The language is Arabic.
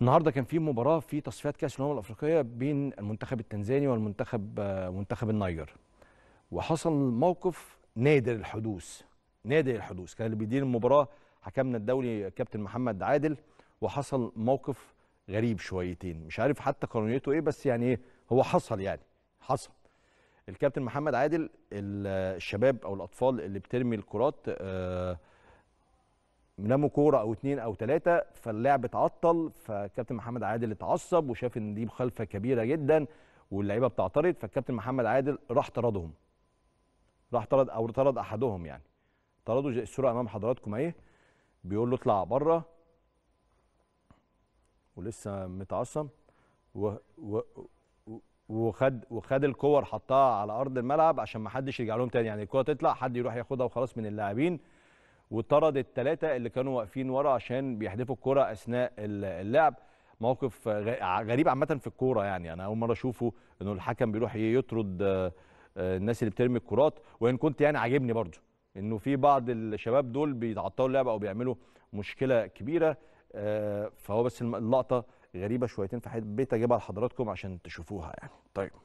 النهارده كان في مباراه في تصفيات كاس الامم الافريقيه بين المنتخب التنزاني والمنتخب منتخب النيجر وحصل موقف نادر الحدوث نادر الحدوث كان اللي بيدير المباراه حكمنا الدولي كابتن محمد عادل وحصل موقف غريب شويتين مش عارف حتى قانونيته ايه بس يعني إيه، هو حصل يعني حصل الكابتن محمد عادل الشباب او الاطفال اللي بترمي الكرات آه ناموا كوره او اتنين او تلاته فاللعب اتعطل فكابتن محمد عادل اتعصب وشاف ان دي مخالفه كبيره جدا واللعيبه بتعترض فالكابتن محمد عادل راح طردهم راح طرد او طرد احدهم يعني طردوا الصوره امام حضراتكم اهي بيقول له اطلع بره ولسه متعصب و... و... وخد وخد الكور حطها على ارض الملعب عشان ما حدش يرجع لهم تاني يعني الكوره تطلع حد يروح ياخدها وخلاص من اللاعبين وطرد الثلاثه اللي كانوا واقفين ورا عشان بيحدفوا الكره اثناء اللعب موقف غريب عامه في الكوره يعني انا اول مره اشوفه انه الحكم بيروح يطرد آه، آه، الناس اللي بترمي الكرات وان كنت يعني عاجبني برضه انه في بعض الشباب دول بيتعطلوا اللعبه او بيعملوا مشكله كبيره آه، فهو بس اللقطه غريبه شويتين فحبيت اجيبها لحضراتكم عشان تشوفوها يعني طيب